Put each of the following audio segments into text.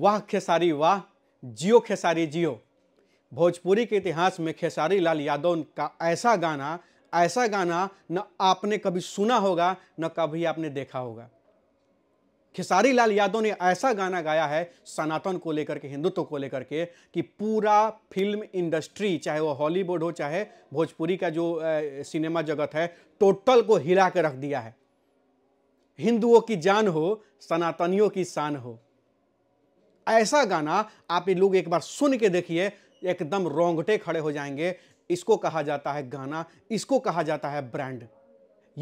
वाह खेसारी वाह जियो खेसारी जियो भोजपुरी के इतिहास में खेसारी लाल यादव का ऐसा गाना ऐसा गाना न आपने कभी सुना होगा न कभी आपने देखा होगा खेसारी लाल यादव ने ऐसा गाना गाया है सनातन को लेकर के हिंदुत्व को लेकर के कि पूरा फिल्म इंडस्ट्री चाहे वो हॉलीवुड हो चाहे भोजपुरी का जो सिनेमा जगत है टोटल को हिला के रख दिया है हिंदुओं की जान हो सनातनियों की शान हो ऐसा गाना आप लोग एक बार सुन के देखिए एकदम रोंगटे खड़े हो जाएंगे इसको कहा जाता है गाना इसको कहा जाता है ब्रांड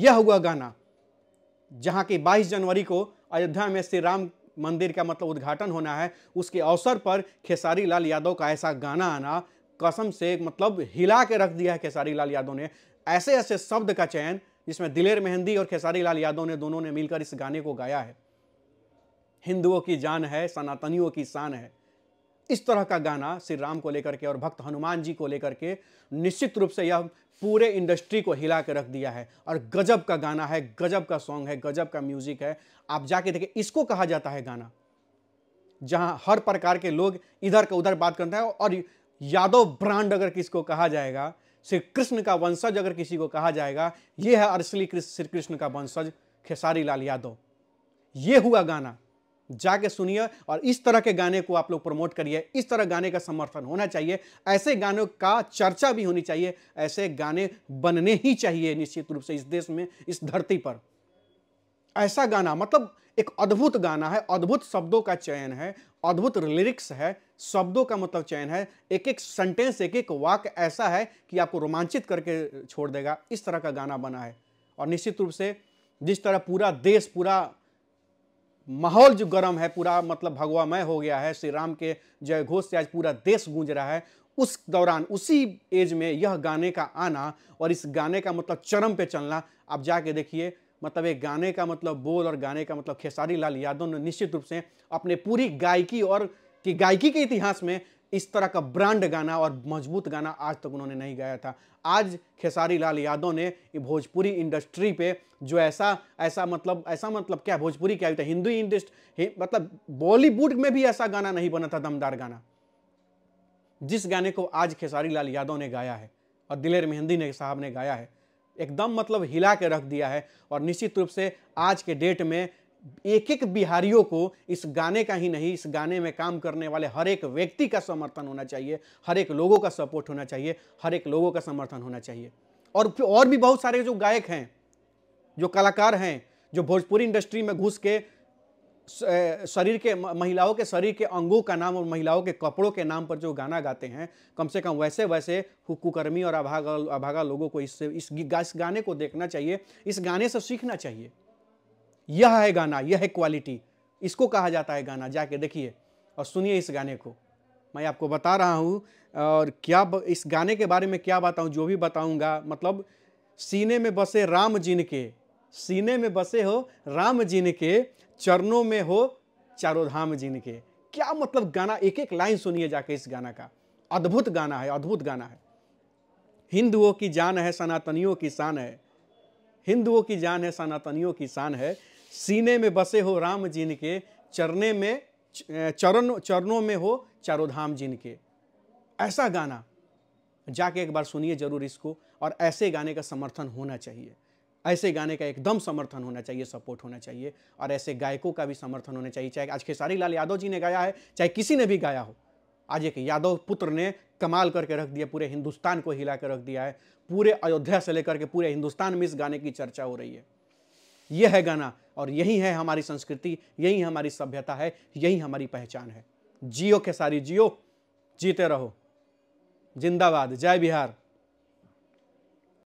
यह हुआ गाना जहां की 22 जनवरी को अयोध्या में श्री राम मंदिर का मतलब उद्घाटन होना है उसके अवसर पर खेसारी लाल यादव का ऐसा गाना आना कसम से मतलब हिला के रख दिया है खेसारी लाल यादव ने ऐसे ऐसे शब्द का चयन जिसमें दिलेर मेहंदी और खेसारी लाल यादव ने दोनों ने मिलकर इस गाने को गाया है हिंदुओं की जान है सनातनियों की शान है इस तरह का गाना श्री राम को लेकर के और भक्त हनुमान जी को लेकर के निश्चित रूप से यह पूरे इंडस्ट्री को हिला के रख दिया है और गजब का गाना है गजब का सॉन्ग है गजब का म्यूजिक है आप जाके देखिए इसको कहा जाता है गाना जहां हर प्रकार के लोग इधर का उधर बात करते हैं और यादव ब्रांड अगर किसको कहा जाएगा श्री कृष्ण का वंशज अगर किसी को कहा जाएगा ये है अरसली श्री कृष्ण का वंशज खेसारी लाल यादव ये हुआ गाना जाके सुनिए और इस तरह के गाने को आप लोग प्रमोट करिए इस तरह गाने का समर्थन होना चाहिए ऐसे गानों का चर्चा भी होनी चाहिए ऐसे गाने बनने ही चाहिए निश्चित रूप से इस देश में इस धरती पर ऐसा गाना मतलब एक अद्भुत गाना है अद्भुत शब्दों का चयन है अद्भुत लिरिक्स है शब्दों का मतलब चयन है एक एक सेंटेंस एक एक वाक्य ऐसा है कि आपको रोमांचित करके छोड़ देगा इस तरह का गाना बना है और निश्चित रूप से जिस तरह पूरा देश पूरा माहौल जो गर्म है पूरा मतलब भगवामय हो गया है श्री राम के जय घोष से आज पूरा देश गूंज रहा है उस दौरान उसी एज में यह गाने का आना और इस गाने का मतलब चरम पे चलना आप जाके देखिए मतलब एक गाने का मतलब बोल और गाने का मतलब खेसारी लाल यादव ने निश्चित रूप से अपने पूरी गायकी और कि गायकी के इतिहास में इस तरह का ब्रांड गाना और मजबूत गाना आज तक उन्होंने नहीं गाया था आज खेसारी लाल यादव ने भोजपुरी इंडस्ट्री पे जो ऐसा ऐसा मतलब ऐसा मतलब क्या भोजपुरी क्या होता है हिंदी इंडस्ट्री मतलब बॉलीवुड में भी ऐसा गाना नहीं बना था दमदार गाना जिस गाने को आज खेसारी लाल यादव ने गाया है और दिलेर मेहंदी ने साहब ने गाया है एकदम मतलब हिला के रख दिया है और निश्चित रूप से आज के डेट में एक एक बिहारियों को इस गाने का ही नहीं इस गाने में काम करने वाले हर एक व्यक्ति का समर्थन होना चाहिए हर एक लोगों का सपोर्ट होना चाहिए हर एक लोगों का समर्थन होना चाहिए और और भी बहुत सारे जो गायक हैं जो कलाकार हैं जो भोजपुरी इंडस्ट्री में घुस के शरीर के महिलाओं के शरीर के अंगों का नाम और महिलाओं के कपड़ों के नाम पर जो गाना गाते हैं कम से कम वैसे वैसे कुकर्मी और अभागा अभागा लोगों को इससे इस गाने को देखना चाहिए इस गाने से सीखना चाहिए यह है गाना यह है क्वालिटी इसको कहा जाता है गाना जाके देखिए और सुनिए इस गाने को मैं आपको बता रहा हूँ और क्या ब, इस गाने के बारे में क्या बताऊँ जो भी बताऊँगा मतलब सीने में बसे राम जिन के सीने में बसे हो राम जिन के चरणों में हो चारों धाम जिन के क्या मतलब गाना एक एक लाइन सुनिए जाके इस गाना का अद्भुत गाना है अद्भुत गाना है हिंदुओं की जान है सनातनियों की शान है हिंदुओं की जान है सनातनियों की शान है सीने में बसे हो राम जिन के चरने में चरण चरणों में हो चारों धाम जिन के ऐसा गाना जाके एक बार सुनिए जरूर इसको और ऐसे गाने का समर्थन होना चाहिए ऐसे गाने का एकदम समर्थन होना चाहिए सपोर्ट होना चाहिए और ऐसे गायकों का भी समर्थन होना चाहिए चाहे आज खेसारी लाल यादव जी ने गाया है चाहे किसी ने भी गाया हो आज एक यादव पुत्र ने कमाल करके रख दिया पूरे हिंदुस्तान को हिला कर रख दिया है पूरे अयोध्या से लेकर के पूरे हिंदुस्तान में इस गाने की चर्चा हो रही है यह है गाना और यही है हमारी संस्कृति यही हमारी सभ्यता है यही हमारी पहचान है जियो के सारी जियो जीते रहो जिंदाबाद जय बिहार